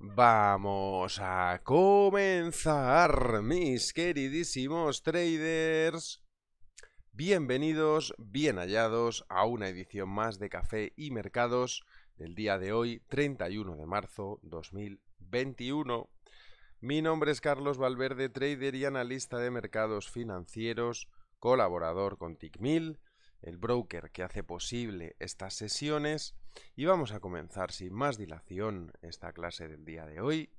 Vamos a comenzar, mis queridísimos traders. Bienvenidos, bien hallados a una edición más de Café y Mercados del día de hoy, 31 de marzo 2021. Mi nombre es Carlos Valverde, trader y analista de mercados financieros, colaborador con TICMIL, el broker que hace posible estas sesiones y vamos a comenzar sin más dilación esta clase del día de hoy.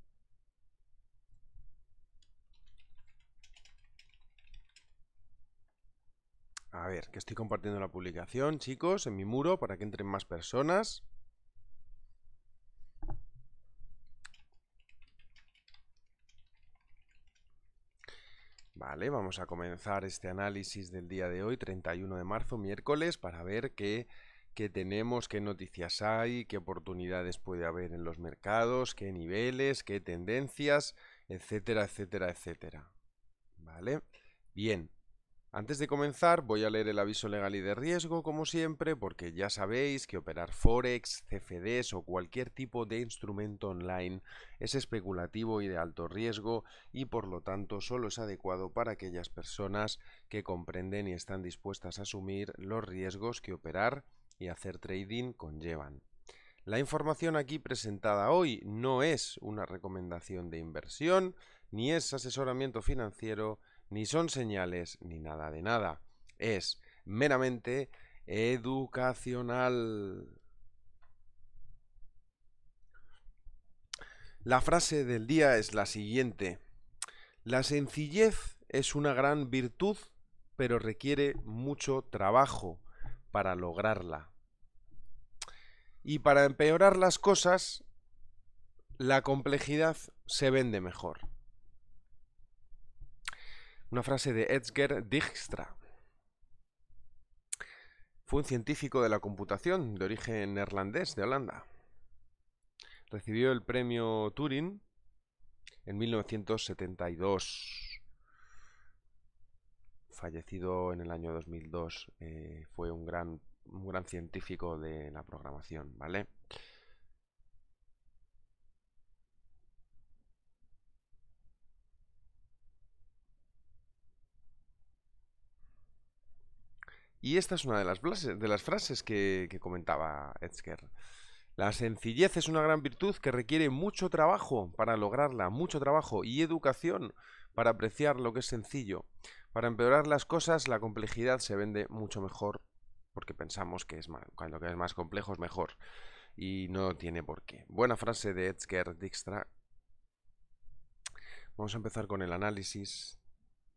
A ver, que estoy compartiendo la publicación, chicos, en mi muro para que entren más personas. Vale, vamos a comenzar este análisis del día de hoy, 31 de marzo, miércoles, para ver qué qué tenemos, qué noticias hay, qué oportunidades puede haber en los mercados, qué niveles, qué tendencias, etcétera, etcétera, etcétera. ¿Vale? Bien. Antes de comenzar voy a leer el aviso legal y de riesgo como siempre porque ya sabéis que operar forex, CFDs o cualquier tipo de instrumento online es especulativo y de alto riesgo y por lo tanto solo es adecuado para aquellas personas que comprenden y están dispuestas a asumir los riesgos que operar y hacer trading conllevan. La información aquí presentada hoy no es una recomendación de inversión, ni es asesoramiento financiero, ni son señales, ni nada de nada. Es meramente educacional. La frase del día es la siguiente. La sencillez es una gran virtud, pero requiere mucho trabajo para lograrla. Y para empeorar las cosas, la complejidad se vende mejor. Una frase de Edsger Dijkstra. Fue un científico de la computación de origen neerlandés de Holanda. Recibió el premio Turing en 1972 fallecido en el año 2002, eh, fue un gran, gran científico de la programación, ¿vale? Y esta es una de las, de las frases que, comentaba Etzker. La sencillez es una gran virtud que requiere mucho trabajo para lograrla, mucho trabajo y educación para apreciar lo que es sencillo. Para empeorar las cosas, la complejidad se vende mucho mejor porque pensamos que es más, cuando es más complejo es mejor y no tiene por qué. Buena frase de Edgar Dijkstra. Vamos a empezar con el análisis.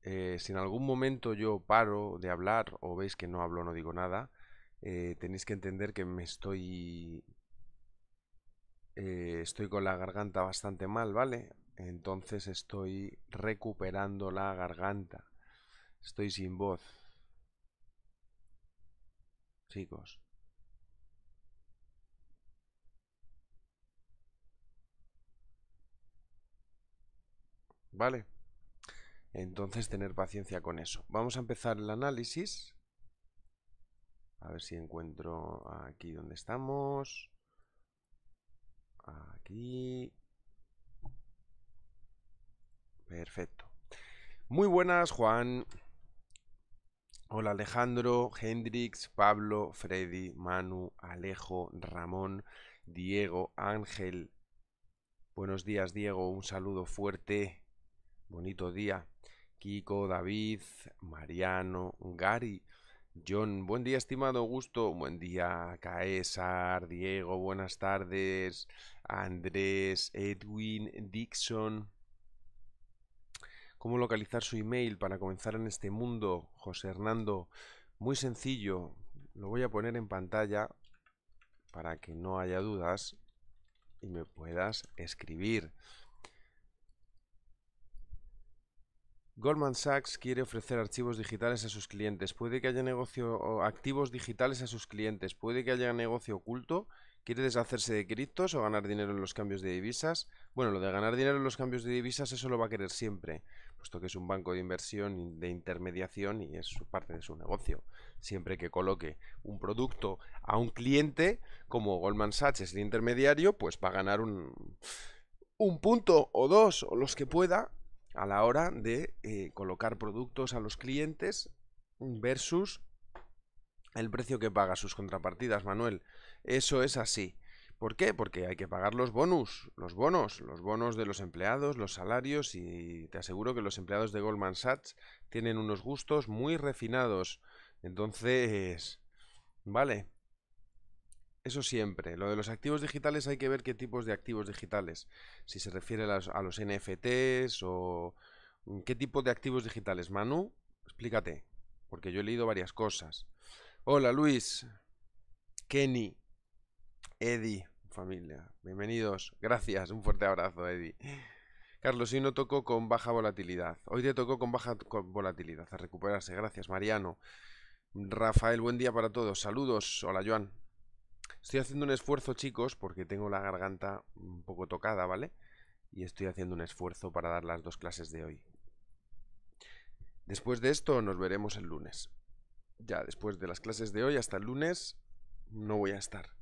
Eh, si en algún momento yo paro de hablar o veis que no hablo, no digo nada, eh, tenéis que entender que me estoy eh, estoy con la garganta bastante mal, ¿vale? Entonces estoy recuperando la garganta. Estoy sin voz. Chicos. ¿Vale? Entonces tener paciencia con eso. Vamos a empezar el análisis. A ver si encuentro aquí donde estamos. Aquí. Perfecto. Muy buenas, Juan. Hola Alejandro, Hendrix, Pablo, Freddy, Manu, Alejo, Ramón, Diego, Ángel. Buenos días Diego, un saludo fuerte. Bonito día. Kiko, David, Mariano, Gary, John. Buen día estimado gusto Buen día Caesar, Diego. Buenas tardes. Andrés, Edwin, Dixon cómo localizar su email para comenzar en este mundo, José Hernando. Muy sencillo, lo voy a poner en pantalla para que no haya dudas y me puedas escribir. Goldman Sachs quiere ofrecer archivos digitales a sus clientes. Puede que haya negocio activos digitales a sus clientes. Puede que haya negocio oculto. ¿Quiere deshacerse de criptos o ganar dinero en los cambios de divisas? Bueno, lo de ganar dinero en los cambios de divisas, eso lo va a querer siempre puesto que es un banco de inversión y de intermediación y es parte de su negocio. Siempre que coloque un producto a un cliente, como Goldman Sachs es el intermediario, pues va a ganar un, punto o dos o los que pueda a la hora de eh, colocar productos a los clientes versus el precio que paga sus contrapartidas, Manuel. Eso es así. ¿Por qué? Porque hay que pagar los bonus, los bonos, los bonos de los empleados, los salarios y te aseguro que los empleados de Goldman Sachs tienen unos gustos muy refinados. Entonces, vale. Eso siempre. Lo de los activos digitales hay que ver qué tipos de activos digitales. Si se refiere a los, a los NFTs o mm, qué tipo de activos digitales. Manu, explícate, porque yo he leído varias cosas. Hola Luis, Kenny, Eddie, familia. Bienvenidos, gracias, un fuerte abrazo, Eddie. Carlos, hoy no tocó con baja volatilidad. Hoy te tocó con baja volatilidad, a recuperarse. Gracias, Mariano. Rafael, buen día para todos. Saludos. Hola, Joan. Estoy haciendo un esfuerzo, chicos, porque tengo la garganta un poco tocada, ¿vale? Y estoy haciendo un esfuerzo para dar las dos clases de hoy. Después de esto nos veremos el lunes. Ya, después de las clases de hoy hasta el lunes no voy a estar.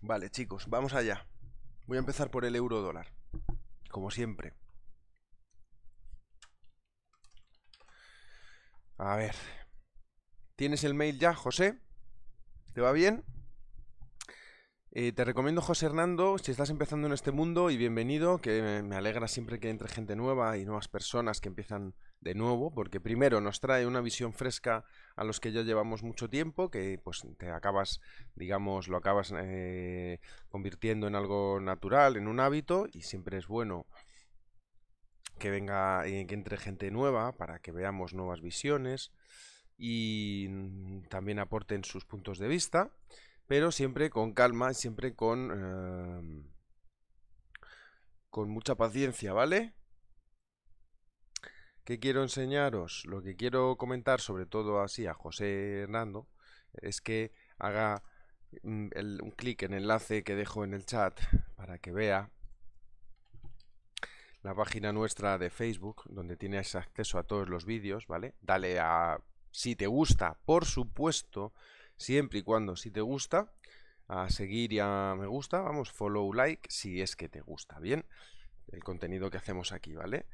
Vale, chicos, vamos allá. Voy a empezar por el euro dólar, como siempre. A ver. ¿Tienes el mail ya, José? ¿Te va bien? Eh, te recomiendo José Hernando si estás empezando en este mundo y bienvenido, que me alegra siempre que entre gente nueva y nuevas personas que empiezan de nuevo, porque primero nos trae una visión fresca a los que ya llevamos mucho tiempo, que pues te acabas, digamos, lo acabas eh, convirtiendo en algo natural, en un hábito, y siempre es bueno que venga, y eh, que entre gente nueva para que veamos nuevas visiones y mm, también aporten sus puntos de vista pero siempre con calma, siempre con, em, con mucha paciencia, ¿vale? ¿Qué quiero enseñaros? Lo que quiero comentar, sobre todo así a José Hernando, es que haga mm, un clic en el enlace que dejo en el chat para que vea la página nuestra de Facebook, donde tienes acceso a todos los vídeos, ¿vale? Dale a si te gusta, por supuesto, siempre y cuando si te gusta, a seguir y a me gusta, vamos, follow, like, si es que te gusta, ¿bien? El contenido que hacemos aquí, ¿vale?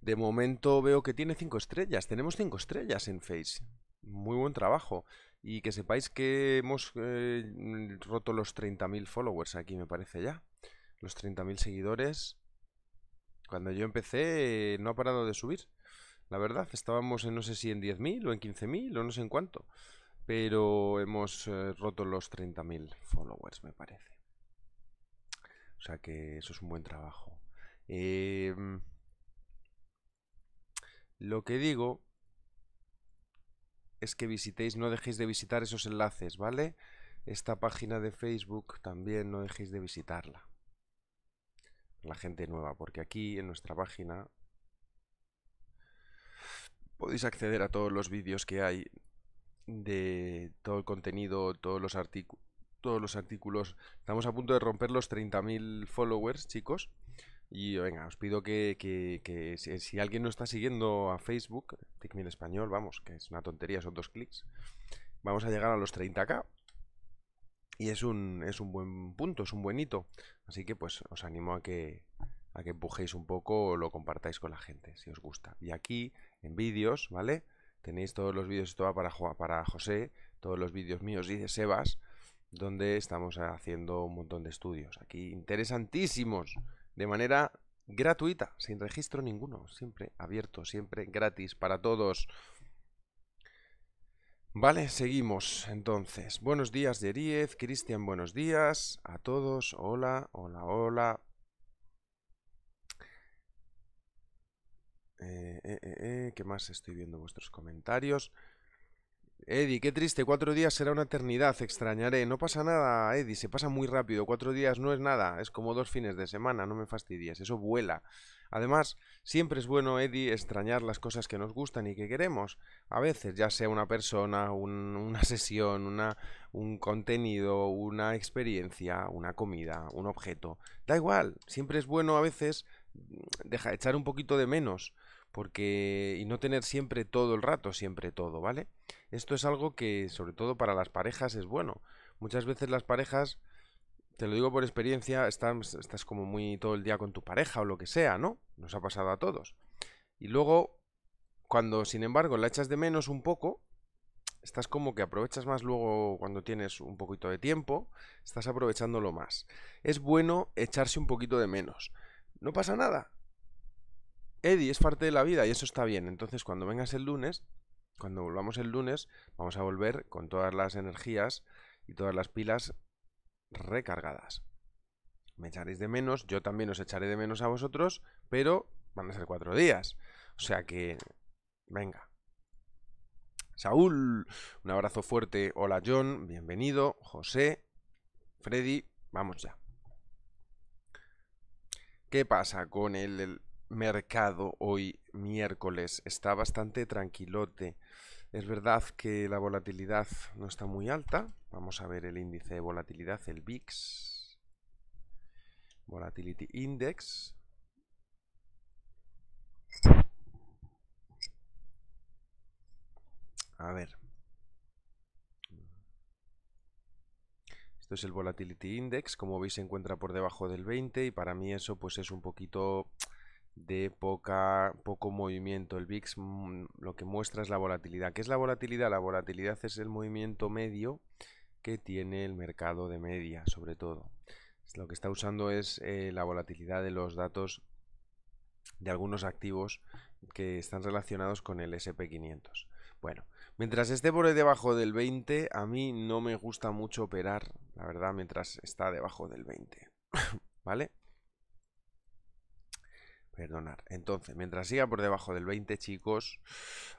De momento veo que tiene 5 estrellas, tenemos 5 estrellas en Face, muy buen trabajo. Y que sepáis que hemos eh, mm, roto los 30.000 followers aquí, me parece ya. Los 30.000 seguidores. Cuando yo empecé no ha parado de subir. La verdad, estábamos en no sé si en 10.000 o en 15.000 o no sé en cuánto pero hemos eh, roto los 30.000 followers, me parece. O sea que eso es un buen trabajo. Em, lo que digo es que visitéis, no dejéis de visitar esos enlaces, ¿vale? Esta página de Facebook también no dejéis de visitarla. La gente nueva, porque aquí en nuestra página podéis acceder a todos los vídeos que hay de todo el contenido, todos los, todos los artículos. Estamos a punto de romper los 30.000 followers, chicos. Y venga, os pido que, si, alguien no está siguiendo a Facebook, Tecmil Español, vamos, que es una tontería, son dos clics. Vamos a llegar a los 30k. Y es un, es un buen punto, es un buen hito. Así que pues os animo a que, a que empujéis un poco o lo compartáis con la gente, si os gusta. Y aquí, en vídeos, ¿vale? tenéis todos los vídeos, esto va para, para José, todos los vídeos míos y de Sebas, donde estamos haciendo un montón de estudios aquí interesantísimos, de manera gratuita, sin registro ninguno, siempre abierto, siempre gratis para todos. Vale, seguimos entonces. Buenos días, Yeríez, Cristian, buenos días a todos. Hola, hola, hola. Eh, eh, eh, eh, ¿Qué más estoy viendo vuestros comentarios? Eddie, qué triste, cuatro días será una eternidad, extrañaré. No pasa nada, Eddie, se pasa muy rápido. Cuatro días no es nada, es como dos fines de semana, no me fastidies, eso vuela. Además, siempre es bueno, Eddie, extrañar las cosas que nos gustan y que queremos. A veces, ya sea una persona, una sesión, una, un contenido, una experiencia, una comida, un objeto. Da igual, siempre es bueno a veces mm, echar un poquito de menos porque y no tener siempre todo el rato, siempre todo, ¿vale? Esto es algo que sobre todo para las parejas es bueno. Muchas veces las parejas, te lo digo por experiencia, estás, estás como muy todo el día con tu pareja o lo que sea, ¿no? Nos ha pasado a todos. Y luego, cuando sin embargo la echas de menos un poco, estás como que aprovechas más luego cuando tienes un poquito de tiempo, estás aprovechándolo más. Es bueno echarse un poquito de menos. No pasa nada, Eddie es parte de la vida y eso está bien. Entonces, cuando vengas el lunes, cuando volvamos el lunes, vamos a volver con todas las energías y todas las pilas recargadas. Me echaréis de menos, yo también os echaré de menos a vosotros, pero van a ser cuatro días. O sea que, venga. Saúl, un abrazo fuerte. Hola John, bienvenido. José, Freddy, vamos ya. ¿Qué pasa con el, el mercado hoy miércoles está bastante tranquilote. Es verdad que la volatilidad no está muy alta. Vamos a ver el índice de volatilidad, el VIX. Volatility Index. A ver. Esto es el Volatility Index. Como veis se encuentra por debajo del 20 y para mí eso pues es un poquito de poca, poco movimiento. El VIX mm, lo que muestra es la volatilidad. ¿Qué es la volatilidad? La volatilidad es el movimiento medio que tiene el mercado de media, sobre todo. Lo que está usando es eh, la volatilidad de los datos de algunos activos que están relacionados con el SP500. Bueno, mientras esté por debajo del 20, a mí no me gusta mucho operar, la verdad, mientras está debajo del 20. ¿Vale? perdonar. Entonces, mientras siga por debajo del 20, chicos,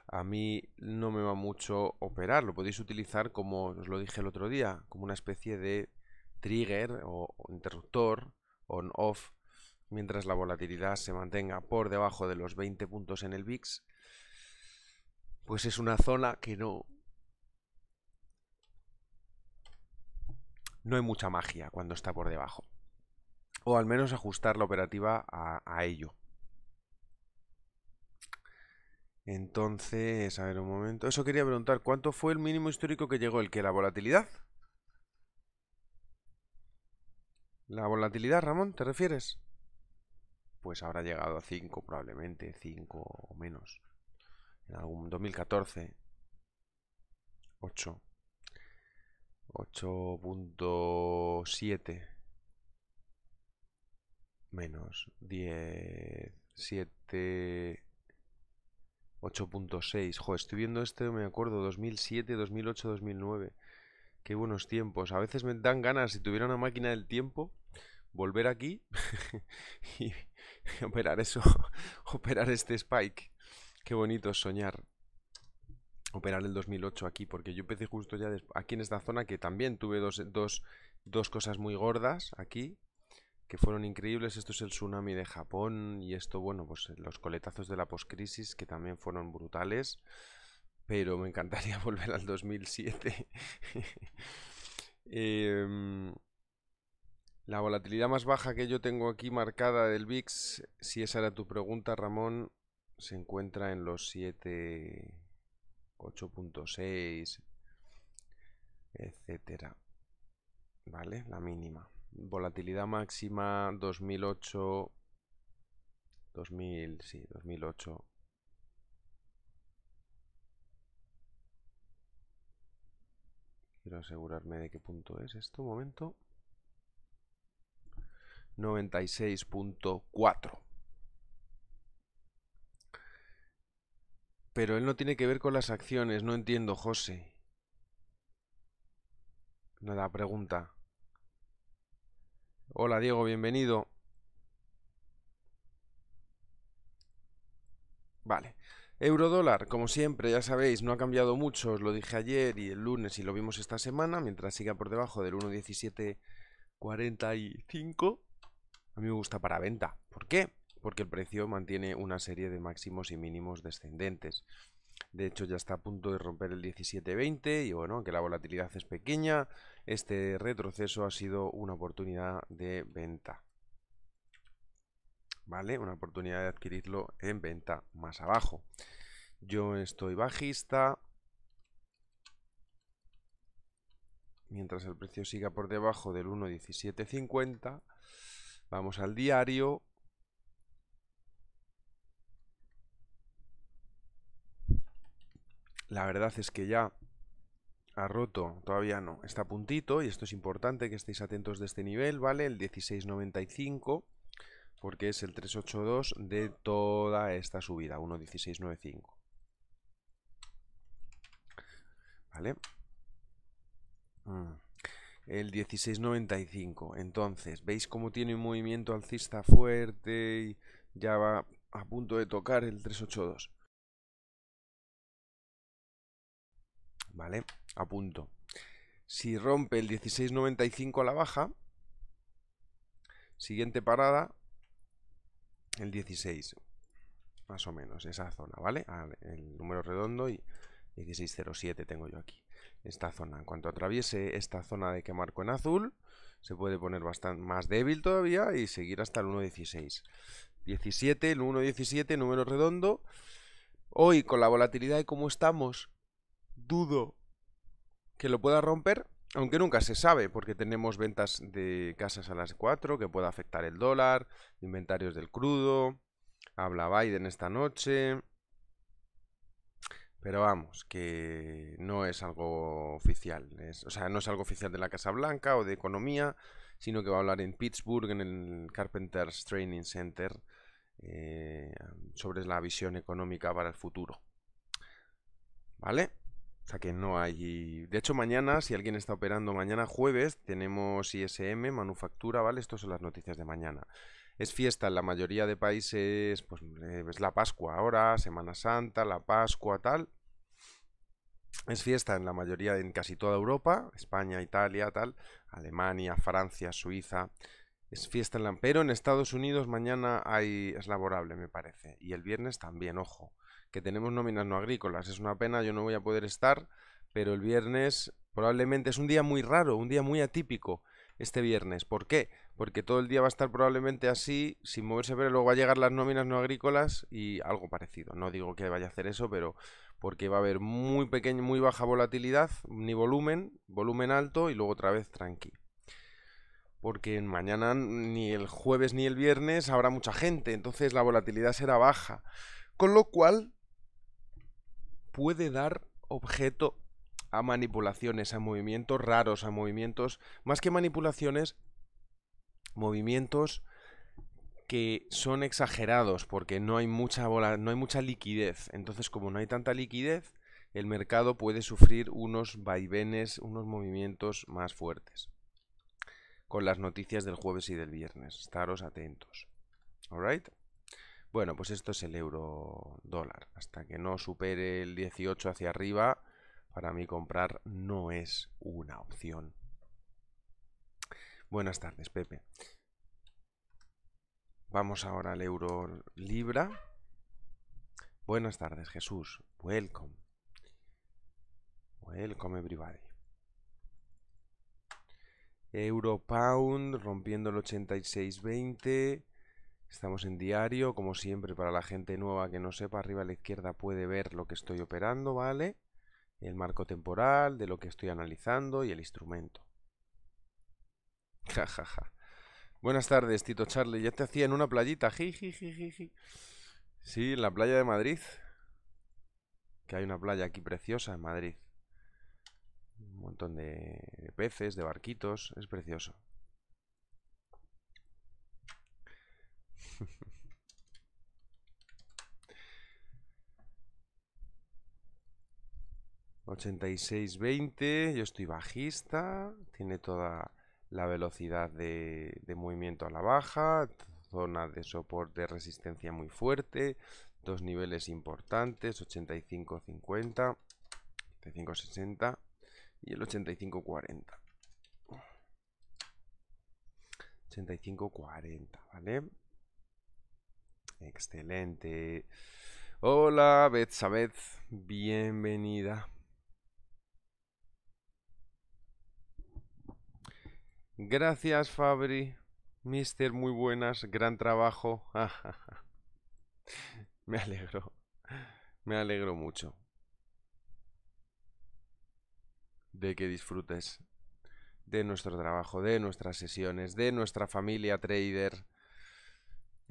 a mí no me va mucho operar. Lo podéis utilizar, como os lo dije el otro día, como una especie de trigger o, interruptor on-off mientras la volatilidad se mantenga por debajo de los 20 puntos en el VIX, pues es una zona que no... No hay mucha magia cuando está por debajo. O al menos ajustar la operativa a ello. Entonces, a ver un momento. Eso quería preguntar, ¿cuánto fue el mínimo histórico que llegó? ¿El que la volatilidad? ¿La volatilidad, Ramón, te refieres? Pues habrá llegado a 5 probablemente, 5 o menos. En algún 2014. 8. 8.7 menos 10, 7, 8.6. Jo, estoy viendo este, me acuerdo, 2007, 2008, 2009. Qué buenos tiempos. A veces me dan ganas, si tuviera una máquina del tiempo, volver aquí y, operar eso, operar este spike. Qué bonito soñar. Operar el 2008 aquí, porque yo empecé justo ya aquí en esta zona que también tuve dos cosas muy gordas aquí que fueron increíbles. Esto es el tsunami de Japón y esto, bueno, pues los coletazos de la poscrisis que también fueron brutales. Pero me encantaría volver al 2007. Em, la volatilidad más baja que yo tengo aquí marcada del VIX, si esa era tu pregunta, Ramón, se encuentra en los 7, 8.6, etcétera. ¿Vale? La mínima. Volatilidad máxima 2008. 2000, sí, 2008. Quiero asegurarme de qué punto es esto, un momento. 96.4. Pero él no tiene que ver con las acciones, no entiendo, José. Nada, pregunta. Hola Diego, bienvenido. Vale. Eurodólar, como siempre, ya sabéis, no ha cambiado mucho, os lo dije ayer y el lunes y lo vimos esta semana, mientras siga por debajo del 1.1745, a mí me gusta para venta. ¿Por qué? Porque el precio mantiene una serie de máximos y mínimos descendentes. De hecho, ya está a punto de romper el 17.20 y bueno, que la volatilidad es pequeña este retroceso ha sido una oportunidad de venta. ¿Vale? Una oportunidad de adquirirlo en venta más abajo. Yo estoy bajista. Mientras el precio siga por debajo del 1.1750, vamos al diario. La verdad es que ya ha roto, todavía no. Está a puntito y esto es importante que estéis atentos de este nivel, ¿vale? El 1695 porque es el 382 de toda esta subida, 1.1695. ¿Vale? Mm. El 1695. Entonces, ¿veis cómo tiene un movimiento alcista fuerte y ya va a punto de tocar el 382? ¿vale? A punto. Si rompe el 16.95 a la baja, siguiente parada, el 16, más o menos, esa zona, ¿vale? Ah, el número redondo y 16.07 tengo yo aquí, esta zona. En cuanto atraviese esta zona de que marco en azul, se puede poner bastante más débil todavía y seguir hasta el 1.16. 17, el 1.17, número redondo. Hoy con la volatilidad de cómo estamos, dudo que lo pueda romper, aunque nunca se sabe, porque tenemos ventas de casas a las 4 que pueda afectar el dólar, inventarios del crudo, habla Biden esta noche. Pero vamos, que no es algo oficial. o sea, no es algo oficial de la Casa Blanca o de economía, sino que va a hablar en Pittsburgh, en el Carpenters Training Center, eh, sobre la visión económica para el futuro. ¿Vale? O sea que no hay. De hecho, mañana, si alguien está operando, mañana jueves, tenemos ISM, manufactura, ¿vale? Estas son las noticias de mañana. Es fiesta en la mayoría de países, pues eh, es la Pascua ahora, Semana Santa, la Pascua, tal. Es fiesta en la mayoría, en casi toda Europa, España, Italia, tal, Alemania, Francia, Suiza. Es fiesta en la... Pero en Estados Unidos mañana hay... es laborable, me parece. Y el viernes también, ojo que tenemos nóminas no agrícolas. Es una pena, yo no voy a poder estar, pero el viernes probablemente es un día muy raro, un día muy atípico este viernes. ¿Por qué? Porque todo el día va a estar probablemente así, sin moverse, pero luego va a llegar las nóminas no agrícolas y algo parecido. No digo que vaya a hacer eso, pero porque va a haber muy pequeña, muy baja volatilidad, ni volumen, volumen alto y luego otra vez tranqui. Porque mañana, ni el jueves ni el viernes, habrá mucha gente, entonces la volatilidad será baja. Con lo cual, puede dar objeto a manipulaciones, a movimientos raros, a movimientos, más que manipulaciones, movimientos que son exagerados porque no hay mucha bola, no hay mucha liquidez. Entonces, como no hay tanta liquidez, el mercado puede sufrir unos vaivenes, unos movimientos más fuertes. Con las noticias del jueves y del viernes, estaros atentos. All right? Bueno, pues esto es el euro dólar. Hasta que no supere el 18 hacia arriba, para mí comprar no es una opción. Buenas tardes, Pepe. Vamos ahora al euro libra. Buenas tardes, Jesús. Welcome. Welcome everybody. Euro pound rompiendo el 86.20. Estamos en diario, como siempre, para la gente nueva que no sepa, arriba a la izquierda puede ver lo que estoy operando, ¿vale? El marco temporal, de lo que estoy analizando y el instrumento. Jajaja. Buenas tardes, Tito Charlie. Ya te hacía en una playita, jiji. Sí, en la playa de Madrid. Que hay una playa aquí preciosa en Madrid. Un montón de peces, de barquitos. Es precioso. 86-20, yo estoy bajista, tiene toda la velocidad de, movimiento a la baja, zona de soporte resistencia muy fuerte, dos niveles importantes, 85-50, 85-60 y el 85-40. 85-40, ¿vale? Excelente. Hola, Betsabeth. Bienvenida. Gracias, Fabri. Mister, muy buenas. Gran trabajo. Me alegro. Me alegro mucho. De que disfrutes de nuestro trabajo, de nuestras sesiones, de nuestra familia trader.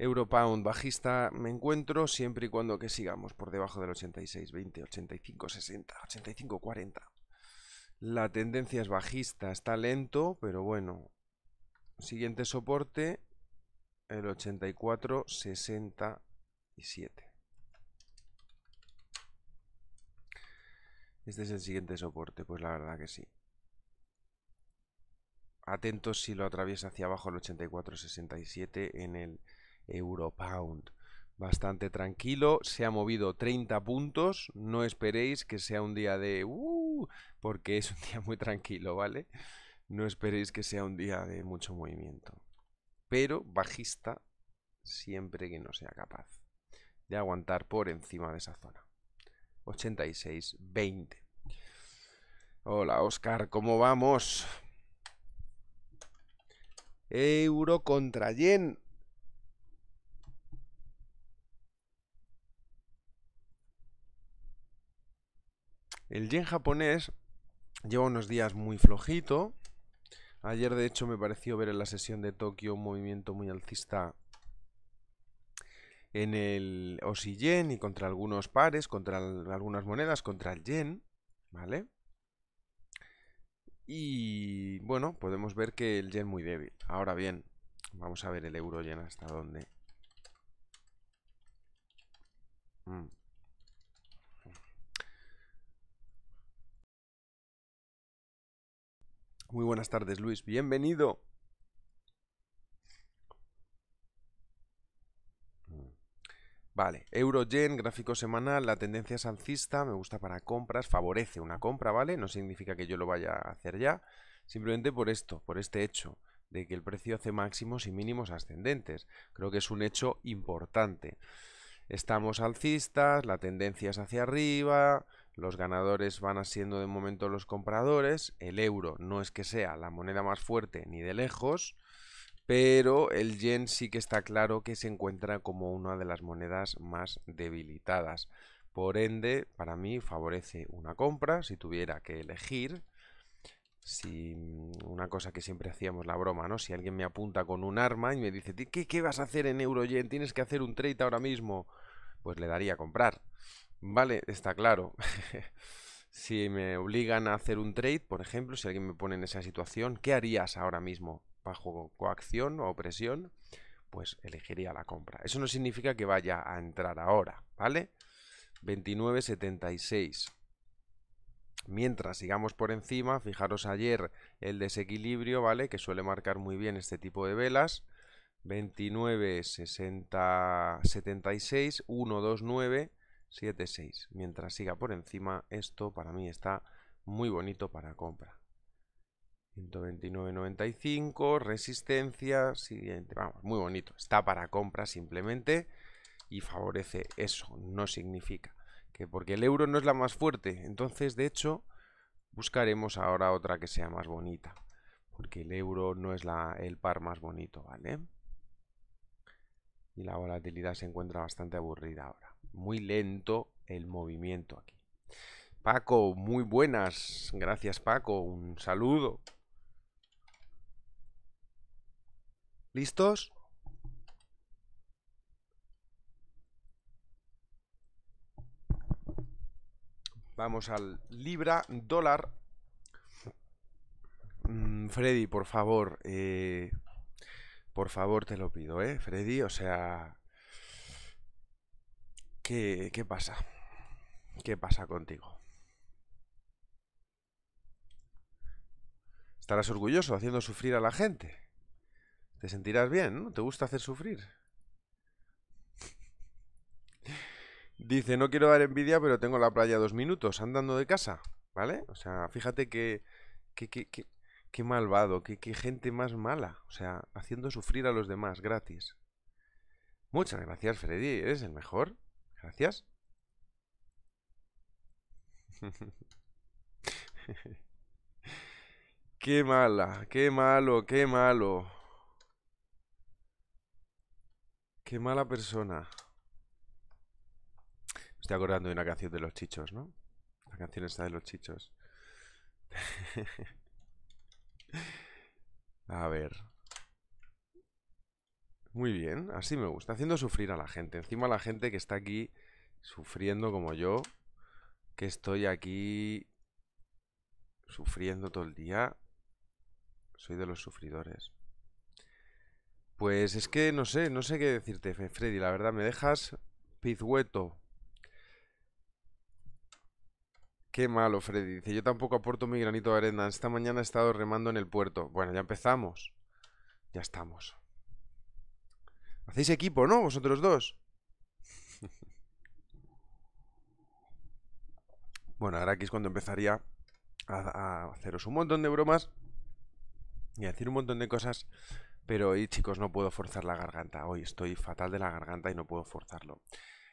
Europound bajista me encuentro siempre y cuando que sigamos por debajo del 86.20, 85.60, 85.40. La tendencia es bajista, está lento, pero bueno. Siguiente soporte, el 84.67. Este es el siguiente soporte, pues la verdad que sí. Atentos si lo atraviesa hacia abajo el 84.67 en el Pound Bastante tranquilo, se ha movido 30 puntos, no esperéis que sea un día de... Uh", porque es un día muy tranquilo, ¿vale? No esperéis que sea un día de mucho movimiento. Pero bajista siempre que no sea capaz de aguantar por encima de esa zona. 86-20. Hola Oscar, ¿cómo vamos? Euro contra yen. El yen japonés lleva unos días muy flojito. Ayer, de hecho, me pareció ver en la sesión de Tokio un movimiento muy alcista en el Osi y contra algunos pares, contra algunas monedas, contra el Yen, ¿vale? Y bueno, podemos ver que el Yen muy débil. Ahora bien, vamos a ver el Euro Yen hasta dónde. Mm. Muy buenas tardes, Luis. Bienvenido. Vale, Eurogen, gráfico semanal, la tendencia es alcista, me gusta para compras, favorece una compra, ¿vale? No significa que yo lo vaya a hacer ya, simplemente por esto, por este hecho, de que el precio hace máximos y mínimos ascendentes. Creo que es un hecho importante. Estamos alcistas, la tendencia es hacia arriba, los ganadores van haciendo de momento los compradores, el euro no es que sea la moneda más fuerte ni de lejos, pero el yen sí que está claro que se encuentra como una de las monedas más debilitadas. Por ende, para mí favorece una compra si tuviera que elegir. Si mm, una cosa que siempre hacíamos la broma, ¿no? Si alguien me apunta con un arma y me dice, ¿qué, qué vas a hacer en euro yen Tienes que hacer un trade ahora mismo. Pues le daría a comprar. Vale, está claro. si me obligan a hacer un trade, por ejemplo, si alguien me pone en esa situación, ¿qué harías ahora mismo? ¿Bajo coacción o presión? Pues elegiría la compra. Eso no significa que vaya a entrar ahora, ¿vale? 29.76. Mientras sigamos por encima, fijaros ayer el desequilibrio, ¿vale? Que suele marcar muy bien este tipo de velas. 29, 1, 2, 9 76. Mientras siga por encima, esto para mí está muy bonito para compra. 129.95, resistencia, siguiente, vamos, muy bonito. Está para compra simplemente y favorece eso. No significa que porque el euro no es la más fuerte. Entonces, de hecho, buscaremos ahora otra que sea más bonita. Porque el euro no es el par más bonito, ¿vale? Y la volatilidad se encuentra bastante aburrida ahora muy lento el movimiento aquí. Paco, muy buenas. Gracias Paco, un saludo. ¿Listos? Vamos al libra, dólar. Mm, Freddy, por favor, eh, por favor te lo pido, ¿eh? Freddy, o sea, ¿Qué, pasa? ¿Qué pasa contigo? Estarás orgulloso haciendo sufrir a la gente. Te sentirás bien, ¿no? ¿Te gusta hacer sufrir? Dice, no quiero dar envidia, pero tengo la playa dos minutos andando de casa, ¿vale? O sea, fíjate que, qué malvado, qué, qué, gente más mala. O sea, haciendo sufrir a los demás gratis. Muchas gracias, Freddy. Eres el mejor. Gracias. qué mala, qué malo, qué malo. Qué mala persona. Me estoy acordando de una canción de los chichos, ¿no? La canción está de los chichos. A ver. Muy bien, así me gusta, haciendo sufrir a la gente. Encima a la gente que está aquí sufriendo como yo, que estoy aquí sufriendo todo el día. Soy de los sufridores. Pues es que no sé, no sé qué decirte, Freddy. La verdad, me dejas pizhueto. Qué malo, Freddy. Dice, yo tampoco aporto mi granito de arena. Esta mañana he estado remando en el puerto. Bueno, ya empezamos. Ya estamos. Hacéis equipo, ¿no? Vosotros dos. Bueno, ahora aquí es cuando empezaría a, haceros un montón de bromas y a decir un montón de cosas. Pero hoy, chicos, no puedo forzar la garganta. Hoy estoy fatal de la garganta y no puedo forzarlo.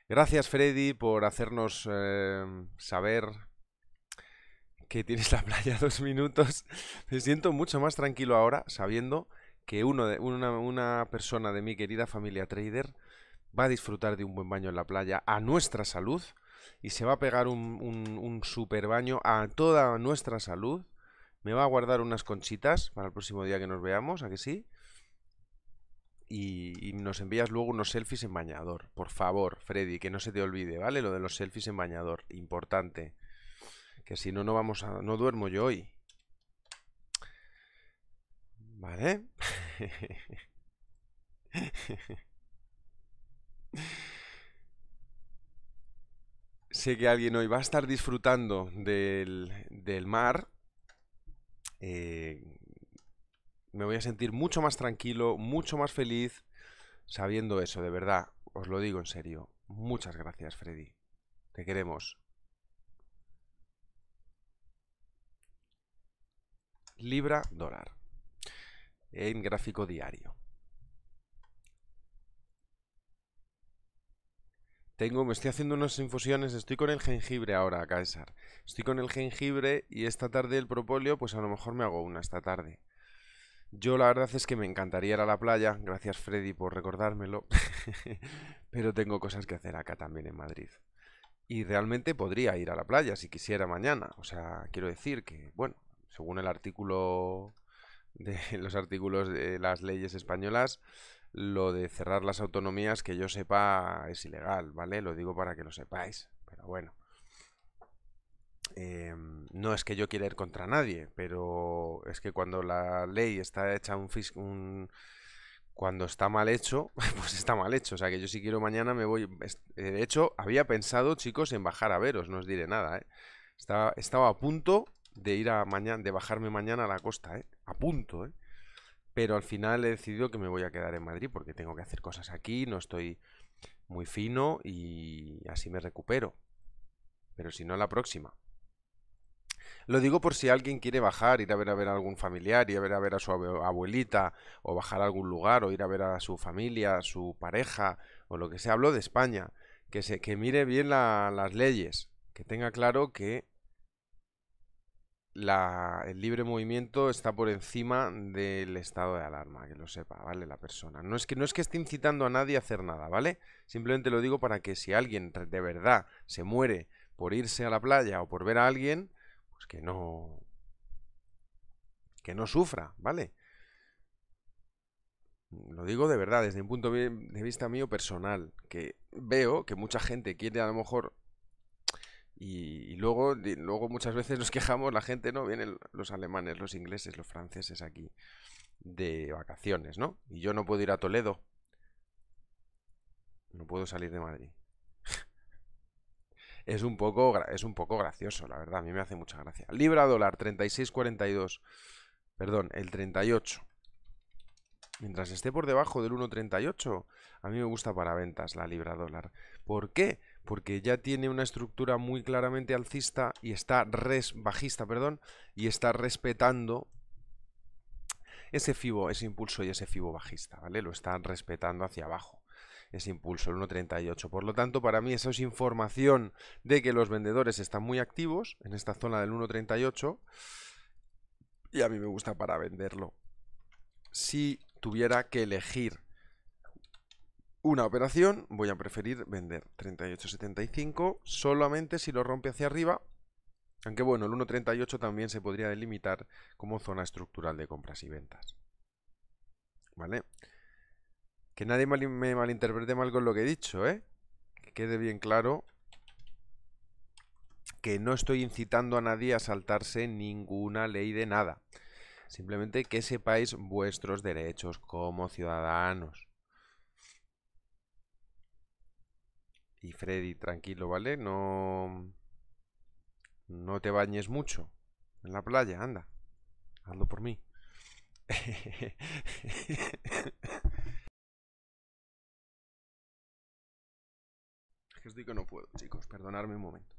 Gracias, Freddy, por hacernos eh, saber que tienes la playa dos minutos. Me siento mucho más tranquilo ahora sabiendo que uno de, una, persona de mi querida familia trader va a disfrutar de un buen baño en la playa a nuestra salud y se va a pegar un, super baño a toda nuestra salud. Me va a guardar unas conchitas para el próximo día que nos veamos, ¿a que sí? Y, y, nos envías luego unos selfies en bañador. Por favor, Freddy, que no se te olvide, ¿vale? Lo de los selfies en bañador, importante. Que si no, no vamos a... No duermo yo hoy. ¿Vale? sé que alguien hoy va a estar disfrutando del, mar. Eh, me voy a sentir mucho más tranquilo, mucho más feliz sabiendo eso, de verdad. Os lo digo en serio. Muchas gracias, Freddy. Te queremos. Libra dólar en gráfico diario. Tengo, me estoy haciendo unas infusiones, estoy con el jengibre ahora, Caesar. Estoy con el jengibre y esta tarde el propóleo, pues a lo mejor me hago una esta tarde. Yo la verdad es que me encantaría ir a la playa, gracias Freddy por recordármelo, pero tengo cosas que hacer acá también en Madrid. Y realmente podría ir a la playa si quisiera mañana, o sea, quiero decir que, bueno, según el artículo de los artículos de las leyes españolas, lo de cerrar las autonomías, que yo sepa, es ilegal, ¿vale? Lo digo para que lo sepáis, pero bueno. Em, no es que yo quiera ir contra nadie, pero es que cuando la ley está hecha un, un, cuando está mal hecho, pues está mal hecho. O sea que yo si quiero mañana me voy. Eh, de hecho, había pensado, chicos, en bajar a veros, no os diré nada, ¿eh? estaba a punto de ir a mañana, de bajarme mañana a la costa, ¿eh? A punto, ¿eh? Pero al final he decidido que me voy a quedar en Madrid porque tengo que hacer cosas aquí, no estoy muy fino y así me recupero. Pero si no, la próxima. Lo digo por si alguien quiere bajar, ir a ver a ver a algún familiar, ir a ver a ver a su abuelita, o bajar a algún lugar, o ir a ver a su familia, a su pareja, o lo que sea. Hablo de España. Que, se, que mire bien las leyes, que tenga claro que el libre movimiento está por encima del estado de alarma, que lo sepa, ¿vale? La persona. No es, que, no es que esté incitando a nadie a hacer nada, ¿vale? Simplemente lo digo para que si alguien de verdad se muere por irse a la playa o por ver a alguien, pues que no... que no sufra, ¿vale? lo digo de verdad, desde un punto de vista mío personal, que veo que mucha gente quiere a lo mejor y, luego, luego muchas veces nos quejamos, la gente, ¿no? Vienen los alemanes, los ingleses, los franceses aquí de vacaciones, ¿no? Y yo no puedo ir a Toledo. No puedo salir de Madrid. es, un poco, es un poco gracioso, la verdad. A mí me hace mucha gracia. Libra dólar 36.42. Perdón, el 38. Mientras esté por debajo del 1.38, a mí me gusta para ventas la libra dólar. ¿Por qué? porque ya tiene una estructura muy claramente alcista y está res, bajista, perdón, y está respetando ese FIBO, ese impulso y ese FIBO bajista, ¿vale? Lo están respetando hacia abajo. Ese impulso, el 1.38. Por lo tanto, para mí eso es información de que los vendedores están muy activos en esta zona del 1.38 y a mí me gusta para venderlo. Si tuviera que elegir una operación, voy a preferir vender 38.75 solamente si lo rompe hacia arriba, aunque bueno, el 1.38 también se podría delimitar como zona estructural de compras y ventas. ¿Vale? Que nadie me malinterprete mal con lo que he dicho, ¿eh? Que quede bien claro que no estoy incitando a nadie a saltarse ninguna ley de nada. Simplemente que sepáis vuestros derechos como ciudadanos. Y Freddy, tranquilo, ¿vale? No. No te bañes mucho en la playa, anda. Hazlo por mí. es que digo que no puedo, chicos. Perdonadme un momento.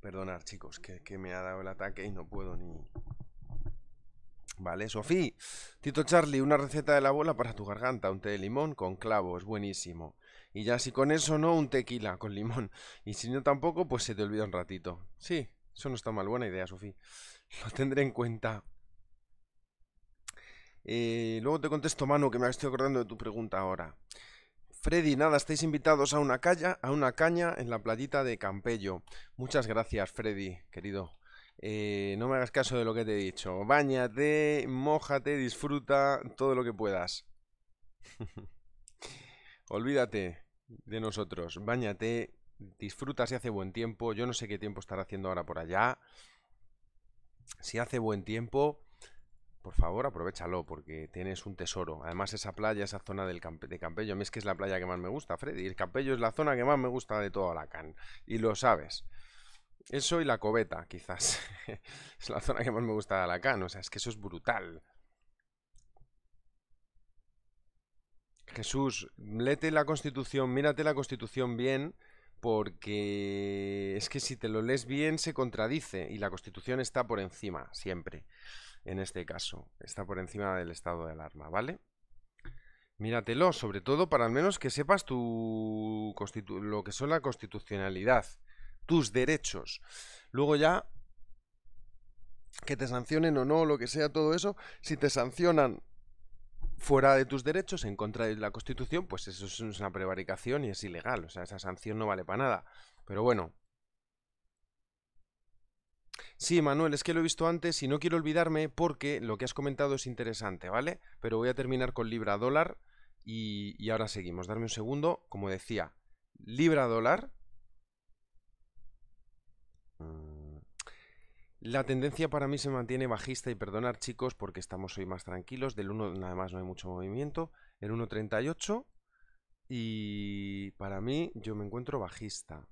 Perdonad, chicos, que, me ha dado el ataque y no puedo ni... Vale, Sofí. Tito Charlie, una receta de la bola para tu garganta. Un té de limón con clavo, es buenísimo. Y ya si con eso no, un tequila con limón. Y si no tampoco, pues se te olvida un ratito. Sí, eso no está mal. Buena idea, Sofía. Lo tendré en cuenta. Eh, luego te contesto, mano, que me estoy acordando de tu pregunta ahora. Freddy, nada, estáis invitados a una, caña, a una caña en la playita de Campello. Muchas gracias, Freddy, querido. Eh, no me hagas caso de lo que te he dicho. Báñate, mójate, disfruta todo lo que puedas. Olvídate de nosotros. Báñate, disfruta si hace buen tiempo. Yo no sé qué tiempo estará haciendo ahora por allá. Si hace buen tiempo, por favor, aprovechalo, porque tienes un tesoro. Además, esa playa, esa zona del de Campello, a mí es que es la playa que más me gusta, Freddy. El Campello es la zona que más me gusta de todo Alacán. y lo sabes. Eso y la cobeta, quizás. es la zona que más me gusta de Alacán. o sea, es que eso es brutal. Jesús, léete la constitución, mírate la constitución bien, porque es que si te lo lees bien se contradice y la constitución está por encima, siempre en este caso. Está por encima del estado de alarma, ¿vale? Míratelo, sobre todo para al menos que sepas tu lo que son la constitucionalidad, tus derechos. Luego ya que te sancionen o no, lo que sea, todo eso, si te sancionan fuera de tus derechos, en contra de la Constitución, pues eso es una prevaricación y es ilegal, o sea, esa sanción no vale para nada. Pero bueno, Sí, Manuel, es que lo he visto antes y no quiero olvidarme porque lo que has comentado es interesante, ¿vale? Pero voy a terminar con libra dólar y, ahora seguimos. Darme un segundo, como decía, libra dólar. Mm, la tendencia para mí se mantiene bajista y perdonar chicos porque estamos hoy más tranquilos. Del 1 nada más no hay mucho movimiento. El 1.38 y para mí yo me encuentro bajista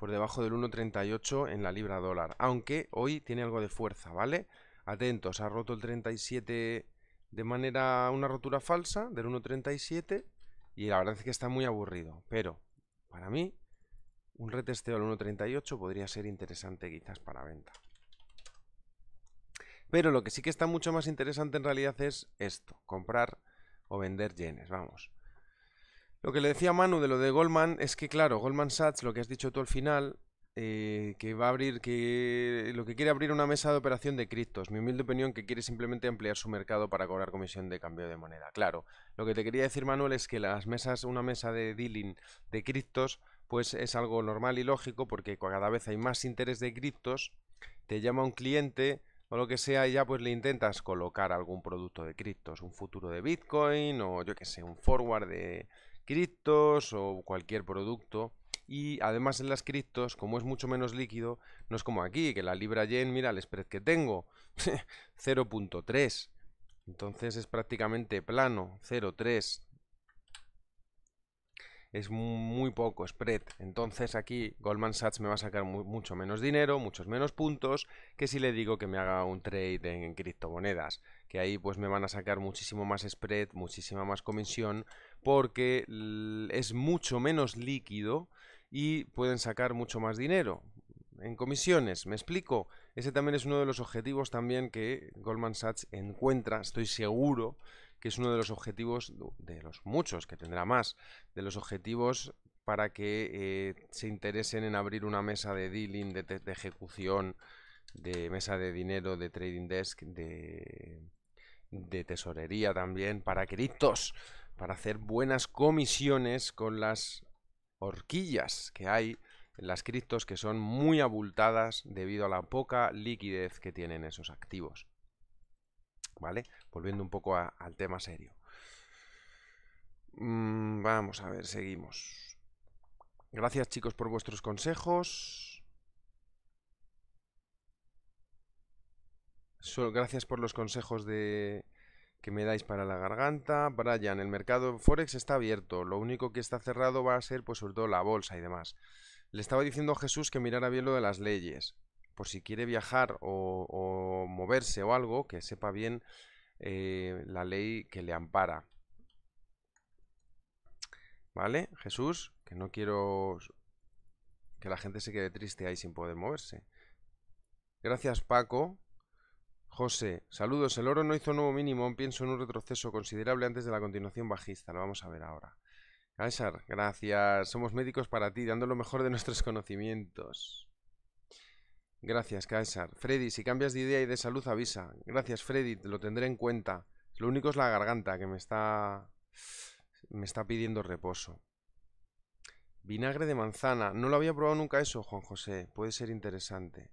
por debajo del 1,38 en la libra dólar, aunque hoy tiene algo de fuerza, ¿vale? Atentos, ha roto el 37 de manera una rotura falsa del 1,37 y la verdad es que está muy aburrido, pero para mí un retesteo al 1,38 podría ser interesante quizás para venta. Pero lo que sí que está mucho más interesante en realidad es esto, comprar o vender yenes, vamos. Lo que le decía Manu de lo de Goldman es que, claro, Goldman Sachs, lo que has dicho tú al final, eh, que va a abrir, que lo que quiere abrir una mesa de operación de criptos. Mi humilde opinión que quiere simplemente ampliar su mercado para cobrar comisión de cambio de moneda. Claro, lo que te quería decir Manuel es que las mesas, una mesa de dealing de criptos, pues es algo normal y lógico porque cada vez hay más interés de criptos. Te llama un cliente o lo que sea y ya pues le intentas colocar algún producto de criptos, un futuro de Bitcoin o yo que sé, un forward de criptos o cualquier producto. Y además en las criptos, como es mucho menos líquido, no es como aquí, que la libra yen, mira el spread que tengo, 0.3. Entonces es prácticamente plano, 0.3 es muy poco spread. Entonces aquí Goldman Sachs me va a sacar mucho menos dinero, muchos menos puntos, que si le digo que me haga un trade en, en criptomonedas. Que ahí pues me van a sacar muchísimo más spread, muchísima más comisión, porque es mucho menos líquido y pueden sacar mucho más dinero en comisiones, ¿me explico? Ese también es uno de los objetivos también que Goldman Sachs encuentra, estoy seguro, que es uno de los objetivos, de los muchos que tendrá más, de los objetivos para que eh, se interesen en abrir una mesa de dealing, de, ejecución, de mesa de dinero, de trading desk, de, de tesorería también, para criptos, para hacer buenas comisiones con las horquillas que hay en las criptos que son muy abultadas debido a la poca liquidez que tienen esos activos. ¿vale? Volviendo un poco al tema serio. Mm, vamos a ver, seguimos. Gracias chicos por vuestros consejos. gracias por los consejos de, que me dais para la garganta. Brian, el mercado Forex está abierto. Lo único que está cerrado va a ser, pues sobre todo, la bolsa y demás. Le estaba diciendo a Jesús que mirara bien lo de las leyes por si quiere viajar o, moverse o algo, que sepa bien eh, la ley que le ampara. ¿Vale? Jesús, que no quiero que la gente se quede triste ahí sin poder moverse. Gracias, Paco. José, saludos. El oro no hizo nuevo mínimo. Pienso en un retroceso considerable antes de la continuación bajista. Lo vamos a ver ahora. César, gracias. Somos médicos para ti, dando lo mejor de nuestros conocimientos. Gracias, Caesar. Freddy, si cambias de idea y de salud, avisa. Gracias, Freddy, lo tendré en cuenta. Lo único es la garganta, que me está. me está pidiendo reposo. Vinagre de manzana. No lo había probado nunca eso, Juan José. Puede ser interesante.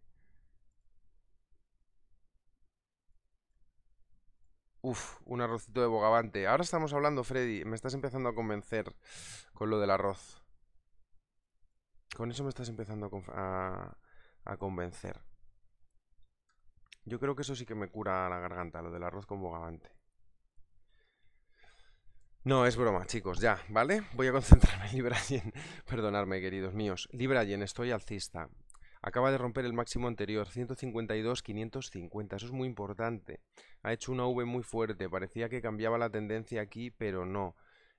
Uf, un arrocito de bogavante. Ahora estamos hablando, Freddy. Me estás empezando a convencer con lo del arroz. Con eso me estás empezando a a convencer. Yo creo que eso sí que me cura la garganta, lo del arroz con bogavante. No, es broma, chicos, ya, ¿vale? Voy a concentrarme en Libra Perdonadme, queridos míos. Libra Yen, estoy alcista. Acaba de romper el máximo anterior, 550. eso es muy importante. Ha hecho una V muy fuerte, parecía que cambiaba la tendencia aquí, pero no.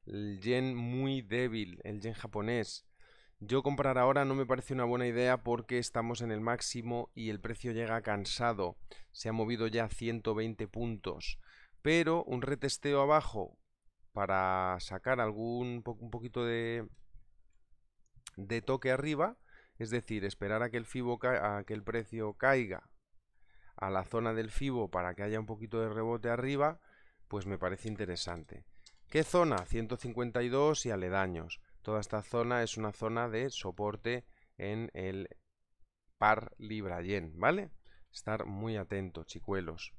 El yen muy débil, el yen japonés. Yo comprar ahora no me parece una buena idea porque estamos en el máximo y el precio llega cansado. Se ha movido ya 120 puntos. Pero un retesteo abajo para sacar algún un poquito de, de toque arriba, es decir, esperar a que el FIBO a que el precio caiga a la zona del FIBO para que haya un poquito de rebote arriba, pues me parece interesante. ¿Qué zona? 152 y aledaños. Toda esta zona es una zona de soporte en el par libra-yen, ¿vale? Estar muy atento, chicuelos.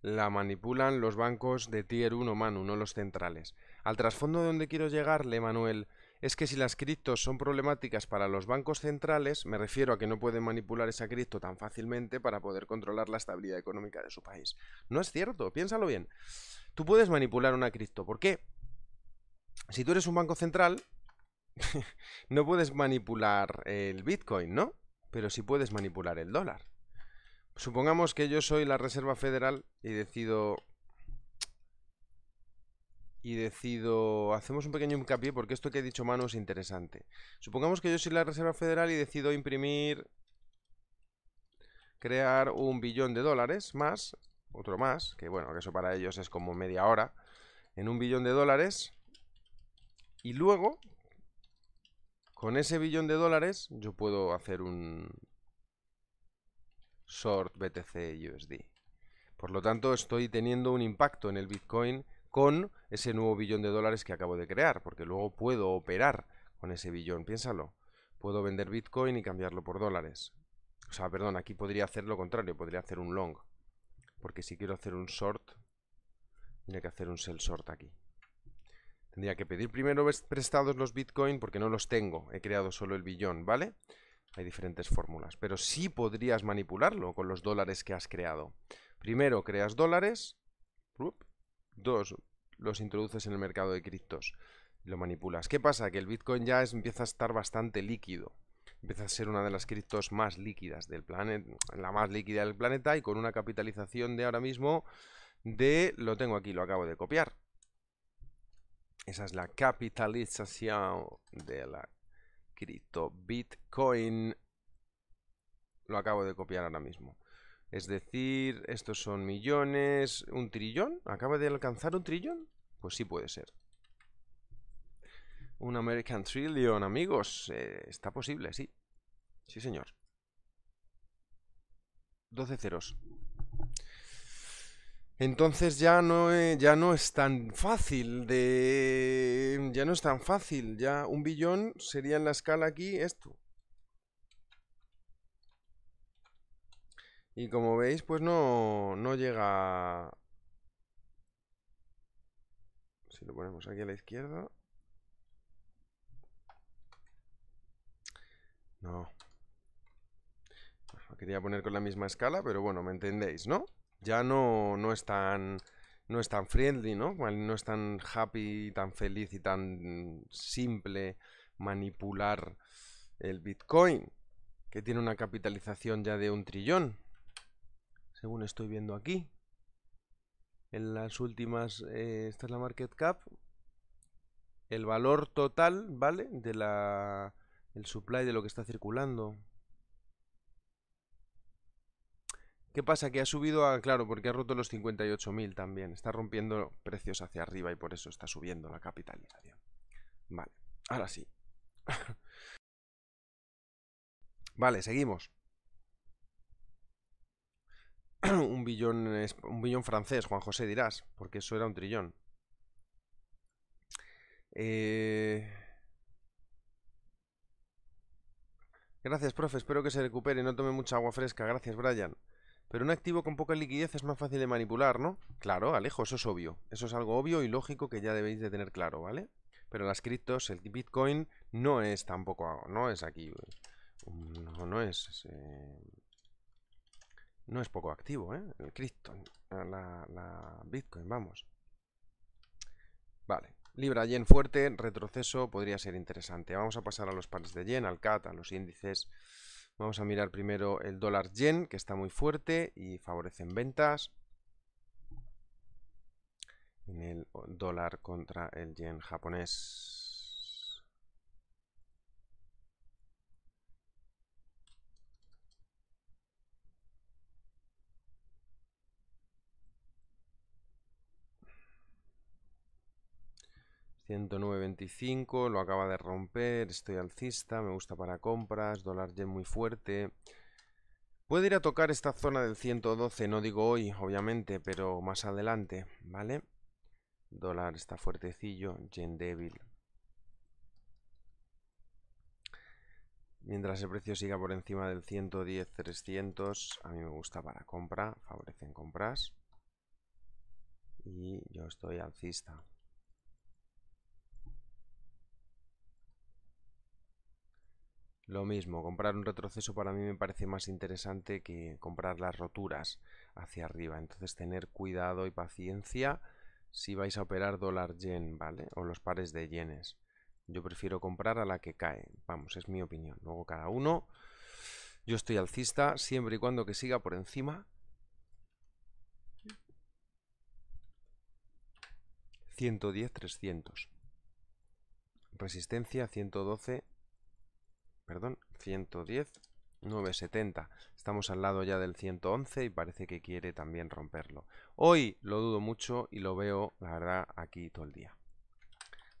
la manipulan los bancos de Tier 1 Manu, no los centrales. Al trasfondo de donde quiero llegar, Le Manuel, es que si las criptos son problemáticas para los bancos centrales, me refiero a que no pueden manipular esa cripto tan fácilmente para poder controlar la estabilidad económica de su país. No es cierto, piénsalo bien. Tú puedes manipular una cripto, ¿por qué? Si tú eres un banco central, no puedes manipular el Bitcoin, ¿no? Pero sí puedes manipular el dólar. Supongamos que yo soy la Reserva Federal y decido y decido, hacemos un pequeño hincapié porque esto que he dicho mano es interesante. Supongamos que yo soy la Reserva Federal y decido imprimir, crear un billón de dólares más, otro más, que bueno, que eso para ellos es como media hora, en un billón de dólares. Y luego, con ese billón de dólares, yo puedo hacer un short BTC USD. Por lo tanto, estoy teniendo un impacto en el Bitcoin con ese nuevo billón de dólares que acabo de crear, porque luego puedo operar con ese billón, piénsalo. Puedo vender Bitcoin y cambiarlo por dólares. O sea, perdón, aquí podría hacer lo contrario, podría hacer un long. Porque si quiero hacer un short, tendría que hacer un sell short aquí. Tendría que pedir primero prestados los Bitcoin porque no los tengo. He creado solo el billón, ¿vale? Hay diferentes fórmulas. Pero sí podrías manipularlo con los dólares que has creado. Primero creas dólares. Dos, los introduces en el mercado de criptos lo manipulas. ¿Qué pasa? Que el Bitcoin ya empieza a estar bastante líquido. Empieza a ser una de las criptos más líquidas del planeta, la más líquida del planeta y con una capitalización de ahora mismo de, lo tengo aquí, lo acabo de copiar. Esa es la capitalización de la cripto Bitcoin. Lo acabo de copiar ahora mismo. Es decir, estos son millones, un trillón. ¿Acaba de alcanzar un trillón? Pues sí puede ser. Un American Trillion, amigos. Eh, está posible, sí. Sí, señor. 12 ceros. Entonces ya no, eh, ya no es tan fácil de... Ya no es tan fácil. Ya un billón sería en la escala aquí esto. Y como veis, pues no, no llega... Si lo ponemos aquí a la izquierda... No. Lo quería poner con la misma escala, pero bueno, me entendéis, ¿no? Ya no, no es tan... No es tan friendly, ¿no? No es tan happy, tan feliz y tan simple manipular el Bitcoin, que tiene una capitalización ya de un trillón según estoy viendo aquí. En las últimas, eh, esta es la market cap. El valor total, ¿vale? De la, el supply de lo que está circulando. ¿Qué pasa? Que ha subido a, claro, porque ha roto los 58.000 también. Está rompiendo precios hacia arriba y por eso está subiendo la capitalización. Vale, ahora sí. vale, seguimos. un billón, un billón francés, Juan José dirás, porque eso era un trillón. Eh, gracias, profe, espero que se recupere, no tome mucha agua fresca, gracias, Brian. Pero un activo con poca liquidez es más fácil de manipular, ¿no? Claro, Alejo, eso es obvio. Eso es algo obvio y lógico que ya debéis de tener claro, ¿vale? Pero las criptos, el Bitcoin, no es tampoco, no es aquí, no, no es... Eh, no es poco activo, ¿eh? El Cristo, eh, la, la Bitcoin, vamos. Vale. Libra yen fuerte, retroceso podría ser interesante. Vamos a pasar a los pares de yen, al CAT, a los índices. Vamos a mirar primero el dólar yen, que está muy fuerte y favorecen ventas. En el dólar contra el yen japonés. 109.25, lo acaba de romper, estoy alcista, me gusta para compras, dólar yen muy fuerte. Puede ir a tocar esta zona del 112, no digo hoy, obviamente, pero más adelante, ¿vale? Dólar está fuertecillo, yen débil. Mientras el precio siga por encima del 110.300, a mí me gusta para compra, favorecen compras. Y yo estoy alcista. Lo mismo, comprar un retroceso para mí me parece más interesante que comprar las roturas hacia arriba. Entonces tener cuidado y paciencia si vais a operar dólar yen, ¿vale? O los pares de yenes. Yo prefiero comprar a la que cae. Vamos, es mi opinión. Luego cada uno. Yo estoy alcista siempre y cuando que siga por encima. 110, 300. Resistencia 112, perdón, 110, 970. Estamos al lado ya del 111 y parece que quiere también romperlo. Hoy lo dudo mucho y lo veo, la verdad, aquí todo el día.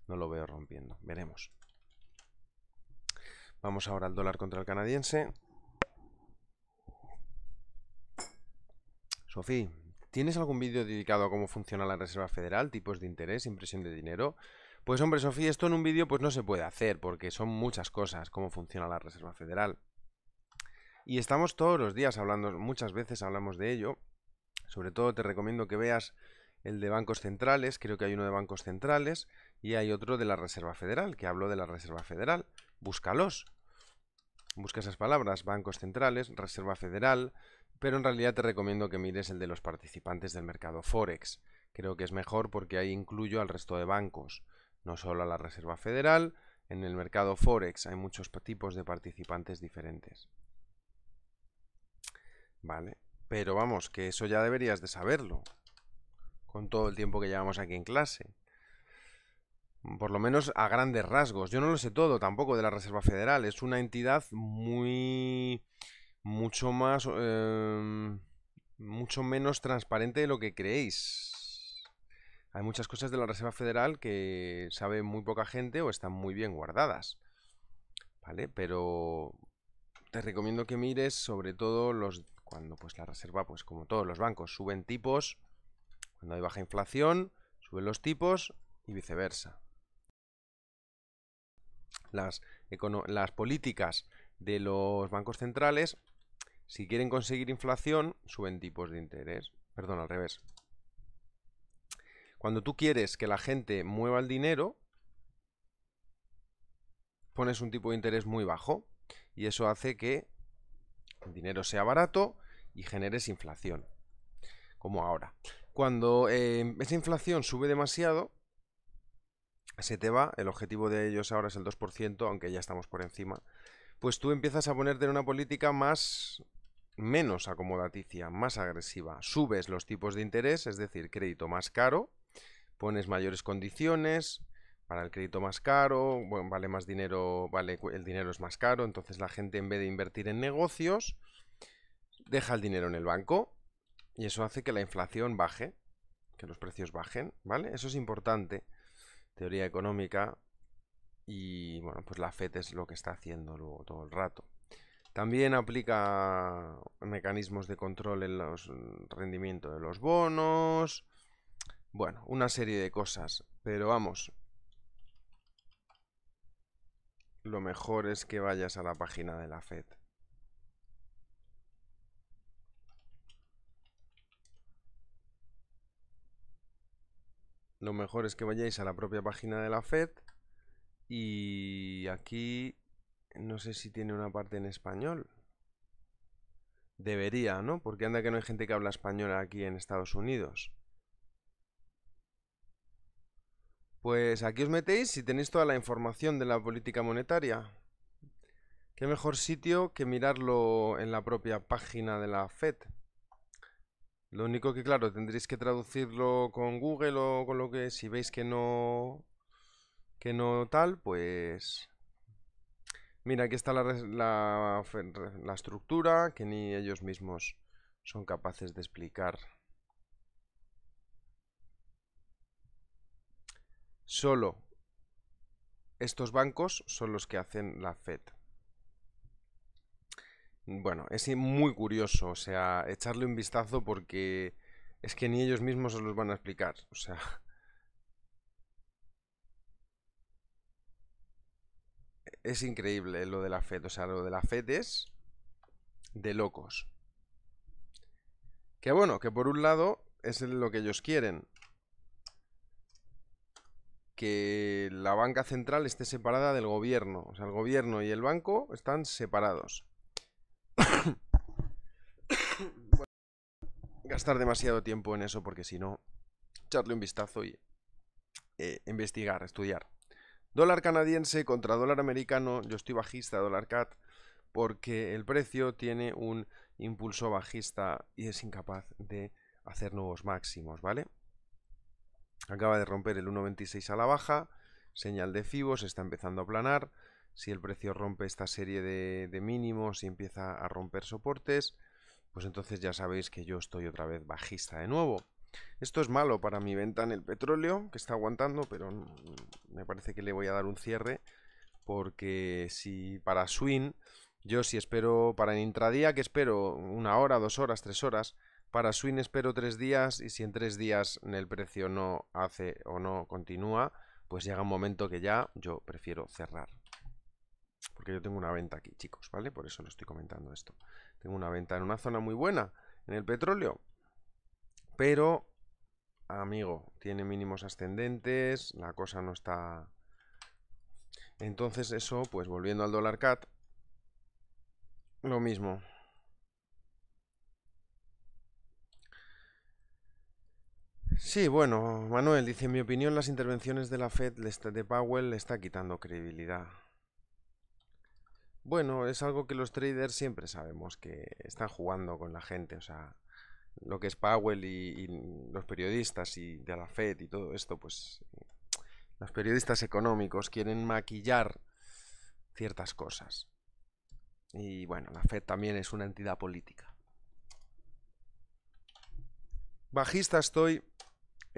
No lo veo rompiendo, veremos. Vamos ahora al dólar contra el canadiense. Sofí, ¿tienes algún vídeo dedicado a cómo funciona la Reserva Federal, tipos de interés, impresión de dinero? Pues hombre, Sofía, esto en un vídeo pues no se puede hacer, porque son muchas cosas, cómo funciona la Reserva Federal. Y estamos todos los días hablando, muchas veces hablamos de ello. Sobre todo te recomiendo que veas el de bancos centrales, creo que hay uno de bancos centrales, y hay otro de la Reserva Federal, que hablo de la Reserva Federal. Búscalos. Busca esas palabras, bancos centrales, Reserva Federal, pero en realidad te recomiendo que mires el de los participantes del mercado Forex. Creo que es mejor porque ahí incluyo al resto de bancos no solo a la Reserva Federal, en el mercado Forex hay muchos tipos de participantes diferentes. Vale, pero vamos, que eso ya deberías de saberlo, con todo el tiempo que llevamos aquí en clase. Por lo menos a grandes rasgos. Yo no lo sé todo tampoco de la Reserva Federal. Es una entidad muy... mucho más... Em, mucho menos transparente de lo que creéis hay muchas cosas de la Reserva Federal que sabe muy poca gente o están muy bien guardadas. ¿Vale? Pero te recomiendo que mires sobre todo los cuando pues la Reserva, pues como todos los bancos, suben tipos, cuando hay baja inflación, suben los tipos y viceversa. Las, las políticas de los bancos centrales, si quieren conseguir inflación, suben tipos de interés. Perdón, al revés. Cuando tú quieres que la gente mueva el dinero, pones un tipo de interés muy bajo y eso hace que el dinero sea barato y generes inflación, como ahora. Cuando eh, esa inflación sube demasiado, se te va, el objetivo de ellos ahora es el 2%, aunque ya estamos por encima, pues tú empiezas a ponerte en una política más menos acomodaticia, más agresiva. Subes los tipos de interés, es decir, crédito más caro, pones mayores condiciones para el crédito más caro, vale más dinero, vale el dinero es más caro, entonces la gente en vez de invertir en negocios deja el dinero en el banco y eso hace que la inflación baje, que los precios bajen, ¿vale? Eso es importante. Teoría económica y bueno, pues la FED es lo que está haciendo luego todo el rato. También aplica mecanismos de control en los mm, rendimientos de los bonos, bueno, una serie de cosas. Pero vamos. Lo mejor es que vayas a la página de la FED. Lo mejor es que vayáis a la propia página de la FED. Y aquí no sé si tiene una parte en español. Debería, ¿no? Porque anda que no hay gente que habla español aquí en Estados Unidos. Pues aquí os metéis y tenéis toda la información de la política monetaria. Qué mejor sitio que mirarlo en la propia página de la FED. Lo único que, claro, tendréis que traducirlo con Google o con lo que, si veis que no, que no tal, pues... Mira, aquí está la, la estructura que ni ellos mismos son capaces de explicar. Solo estos bancos son los que hacen la Fed. Bueno, es muy curioso, o sea, echarle un vistazo porque es que ni ellos mismos se los van a explicar, o sea... Es increíble lo de la FED, o sea, lo de la FED es de locos. Que bueno, que por un lado es lo que ellos quieren, que la banca central esté separada del gobierno. O sea, el gobierno y el banco están separados. gastar demasiado tiempo en eso porque si no, echarle un vistazo y eh, investigar, estudiar. Dólar canadiense contra dólar americano, yo estoy bajista, dólar cat, porque el precio tiene un impulso bajista y es incapaz de hacer nuevos máximos, ¿vale? Acaba de romper el 1.26 a la baja, señal de FIBO, se está empezando a planar. Si el precio rompe esta serie de, mínimos y empieza a romper soportes, pues entonces ya sabéis que yo estoy otra vez bajista de nuevo. Esto es malo para mi venta en el petróleo, que está aguantando, pero me parece que le voy a dar un cierre, porque si para swing, yo si espero para el intradía, que espero una hora, dos horas, tres horas, para swing espero tres días y si en tres días el precio no hace o no continúa, pues llega un momento que ya yo prefiero cerrar. Porque yo tengo una venta aquí, chicos, ¿vale? Por eso lo estoy comentando esto. Tengo una venta en una zona muy buena, en el petróleo. Pero, amigo, tiene mínimos ascendentes, la cosa no está... Entonces eso, pues volviendo al dólar cat, lo mismo. Sí, bueno, Manuel dice, en mi opinión las intervenciones de la Fed de Powell le está quitando credibilidad. Bueno, es algo que los traders siempre sabemos que están jugando con la gente, o sea, lo que es Powell y, los periodistas y de la Fed y todo esto, pues los periodistas económicos quieren maquillar ciertas cosas. Y bueno, la Fed también es una entidad política. Bajista estoy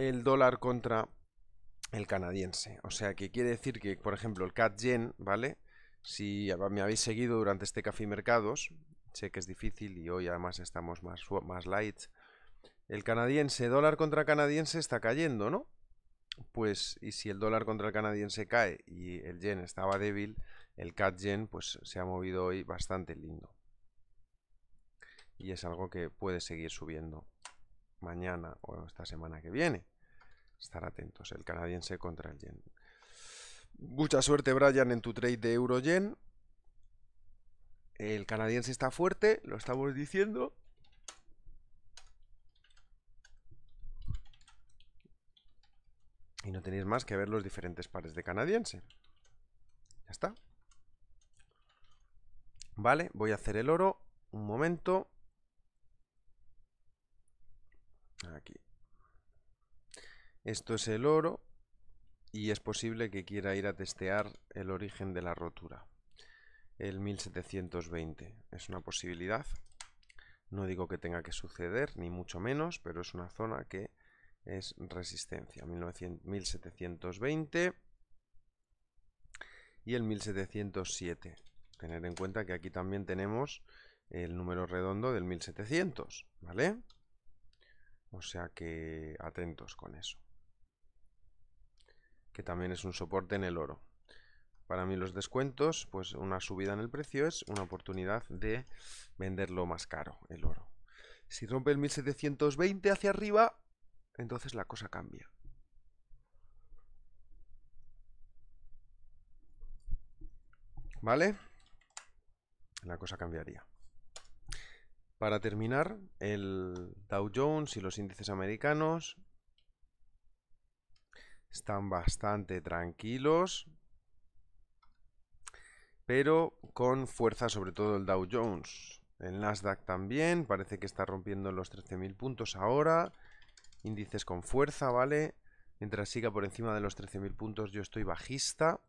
el dólar contra el canadiense. O sea que quiere decir que, por ejemplo, el Cat Yen, ¿vale? Si me habéis seguido durante este café mercados, sé que es difícil y hoy además estamos más, más light. El canadiense, dólar contra canadiense está cayendo, ¿no? Pues, y si el dólar contra el canadiense cae y el yen estaba débil, el CAD yen pues se ha movido hoy bastante lindo. Y es algo que puede seguir subiendo mañana o esta semana que viene. Estar atentos, el canadiense contra el yen. Mucha suerte, Brian, en tu trade de euro-yen. El canadiense está fuerte, lo estamos diciendo. Y no tenéis más que ver los diferentes pares de canadiense. Ya está. Vale, voy a hacer el oro. Un momento. Aquí. Esto es el oro y es posible que quiera ir a testear el origen de la rotura. El 1720 es una posibilidad. No digo que tenga que suceder, ni mucho menos, pero es una zona que es resistencia. 1720 y el 1707. Tener en cuenta que aquí también tenemos el número redondo del 1700, ¿vale? O sea que atentos con eso que también es un soporte en el oro. Para mí los descuentos, pues una subida en el precio es una oportunidad de venderlo más caro, el oro. Si rompe el 1720 hacia arriba, entonces la cosa cambia. ¿Vale? La cosa cambiaría. Para terminar, el Dow Jones y los índices americanos están bastante tranquilos, pero con fuerza sobre todo el Dow Jones. El Nasdaq también, parece que está rompiendo los 13.000 puntos ahora, índices con fuerza, ¿vale? Mientras siga por encima de los 13.000 puntos yo estoy bajista,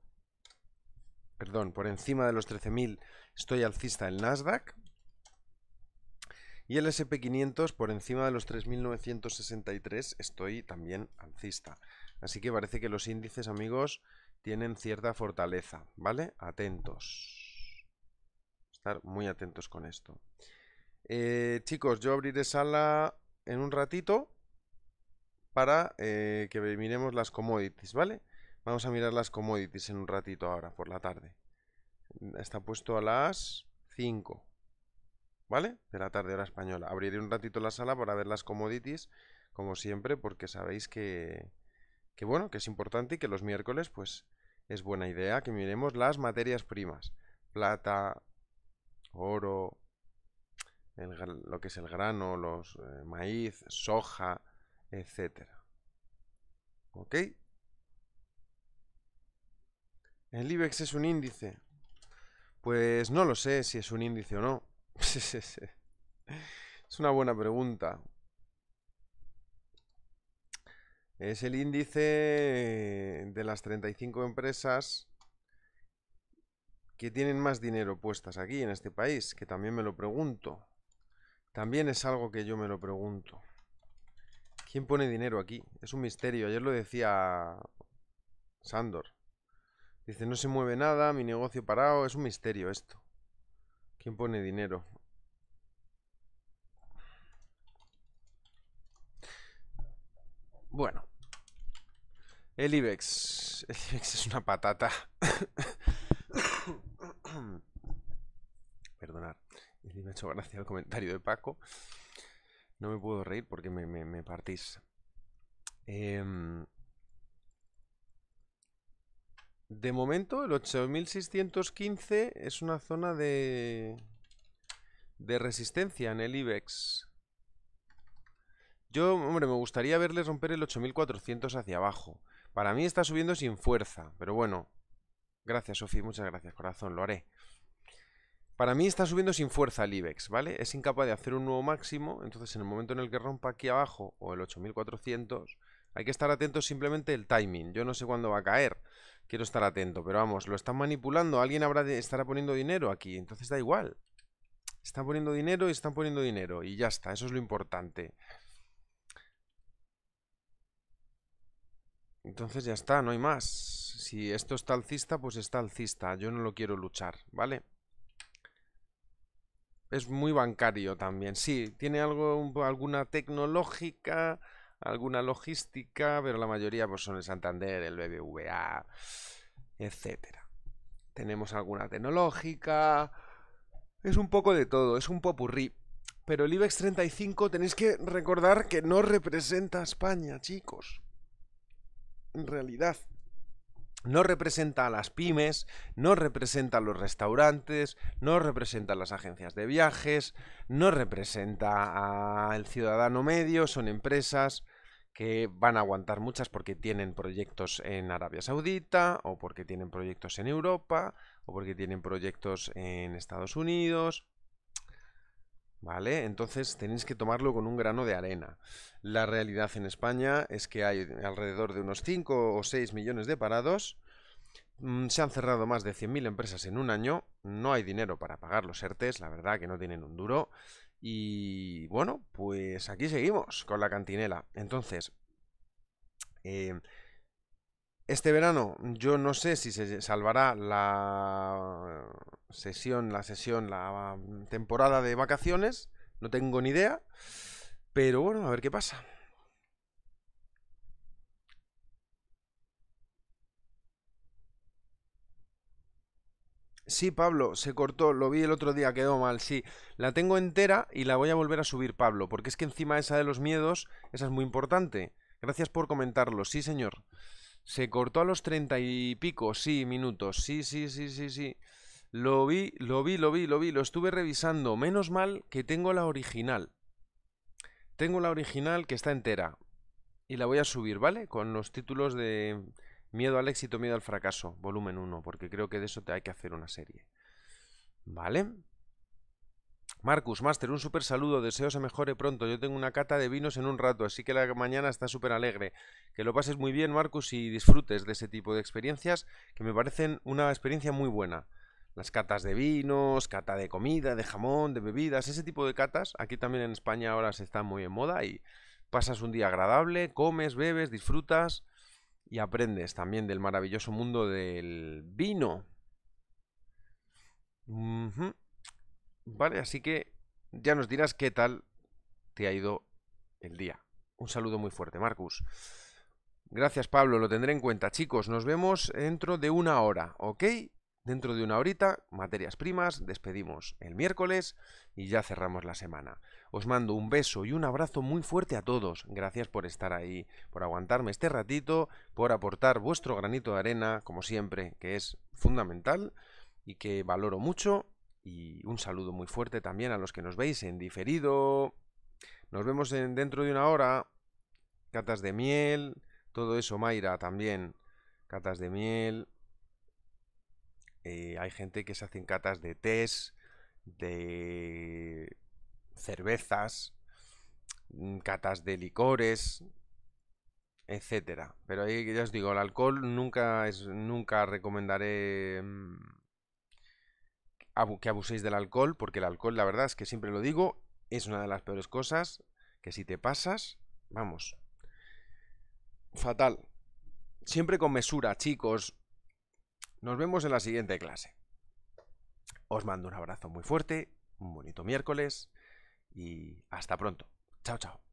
perdón, por encima de los 13.000 estoy alcista el Nasdaq, y el SP500 por encima de los 3.963 estoy también alcista. Así que parece que los índices, amigos, tienen cierta fortaleza, ¿vale? Atentos. Estar muy atentos con esto. Eh, chicos, yo abriré sala en un ratito para eh, que miremos las commodities, ¿vale? Vamos a mirar las commodities en un ratito ahora, por la tarde. Está puesto a las 5, ¿vale? De la tarde hora española. Abriré un ratito la sala para ver las commodities, como siempre, porque sabéis que que bueno, que es importante y que los miércoles pues es buena idea que miremos las materias primas, plata, oro, lo que es el grano, los eh, maíz, soja, etcétera. ¿Ok? ¿El IBEX es un índice? Pues no lo sé si es un índice o no. es una buena pregunta. Es el índice de las 35 empresas que tienen más dinero puestas aquí en este país, que también me lo pregunto. También es algo que yo me lo pregunto. ¿Quién pone dinero aquí? Es un misterio. Ayer lo decía Sandor. Dice, no se mueve nada, mi negocio parado. Es un misterio esto. ¿Quién pone dinero? Bueno, el IBEX. El IBEX es una patata. Perdonar. Me ha hecho gracia el comentario de Paco. No me puedo reír porque me, partís. Em, de momento, el 8615 es una zona de, de resistencia en el IBEX. Yo, hombre, me gustaría verle romper el 8400 hacia abajo. Para mí está subiendo sin fuerza, pero bueno. Gracias, Sofi, muchas gracias, corazón, lo haré. Para mí está subiendo sin fuerza el IBEX, ¿vale? Es incapaz de hacer un nuevo máximo, entonces en el momento en el que rompa aquí abajo, o el 8400, hay que estar atento simplemente el timing. Yo no sé cuándo va a caer, quiero estar atento, pero vamos, lo están manipulando, alguien habrá estará poniendo dinero aquí, entonces da igual. Están poniendo dinero y están poniendo dinero, y ya está, eso es lo importante. Entonces ya está, no hay más. Si esto está alcista, pues está alcista. Yo no lo quiero luchar, ¿vale? Es muy bancario también. Sí, tiene algo, alguna tecnológica, alguna logística, pero la mayoría pues, son el Santander, el BBVA, etcétera. Tenemos alguna tecnológica. Es un poco de todo, es un popurrí. Pero el IBEX 35 tenéis que recordar que no representa a España, chicos. En realidad. No representa a las pymes, no representa a los restaurantes, no representa a las agencias de viajes, no representa al ciudadano medio, son empresas que van a aguantar muchas porque tienen proyectos en Arabia Saudita o porque tienen proyectos en Europa o porque tienen proyectos en Estados Unidos ¿Vale? Entonces tenéis que tomarlo con un grano de arena. La realidad en España es que hay alrededor de unos 5 o 6 millones de parados. Mm, se han cerrado más de 100.000 empresas en un año. No hay dinero para pagar los ERTES, la verdad que no tienen un duro. Y bueno, pues aquí seguimos con la cantinela. Entonces, eh, este verano yo no sé si se salvará la sesión, la sesión, la temporada de vacaciones, no tengo ni idea, pero bueno, a ver qué pasa. Sí, Pablo, se cortó, lo vi el otro día, quedó mal, sí. La tengo entera y la voy a volver a subir, Pablo, porque es que encima esa de los miedos, esa es muy importante. Gracias por comentarlo, sí, señor. Se cortó a los treinta y pico, sí, minutos. Sí, sí, sí, sí, sí. Lo vi, lo vi, lo vi, lo vi, lo estuve revisando. Menos mal que tengo la original. Tengo la original que está entera. Y la voy a subir, ¿vale? Con los títulos de Miedo al éxito, miedo al fracaso, volumen 1, porque creo que de eso te hay que hacer una serie. ¿Vale? Marcus, Master, un súper saludo, deseo se mejore pronto. Yo tengo una cata de vinos en un rato, así que la mañana está súper alegre. Que lo pases muy bien, Marcus, y disfrutes de ese tipo de experiencias que me parecen una experiencia muy buena. Las catas de vinos, cata de comida, de jamón, de bebidas, ese tipo de catas, aquí también en España ahora se está muy en moda y pasas un día agradable, comes, bebes, disfrutas y aprendes también del maravilloso mundo del vino. Vale, así que ya nos dirás qué tal te ha ido el día. Un saludo muy fuerte, Marcus. Gracias, Pablo, lo tendré en cuenta. Chicos, nos vemos dentro de una hora, ¿ok? Dentro de una horita, materias primas, despedimos el miércoles y ya cerramos la semana. Os mando un beso y un abrazo muy fuerte a todos. Gracias por estar ahí, por aguantarme este ratito, por aportar vuestro granito de arena, como siempre, que es fundamental y que valoro mucho y un saludo muy fuerte también a los que nos veis en diferido. Nos vemos dentro de una hora. Catas de miel. Todo eso, Mayra, también. Catas de miel. Eh, hay gente que se hacen catas de tés, de cervezas, mm, catas de licores, etcétera. Pero ahí ya os digo, el alcohol nunca es, nunca recomendaré mm, que abuséis del alcohol, porque el alcohol, la verdad es que siempre lo digo, es una de las peores cosas, que si te pasas, vamos, fatal. Siempre con mesura, chicos. Nos vemos en la siguiente clase. Os mando un abrazo muy fuerte, un bonito miércoles y hasta pronto. Chao, chao.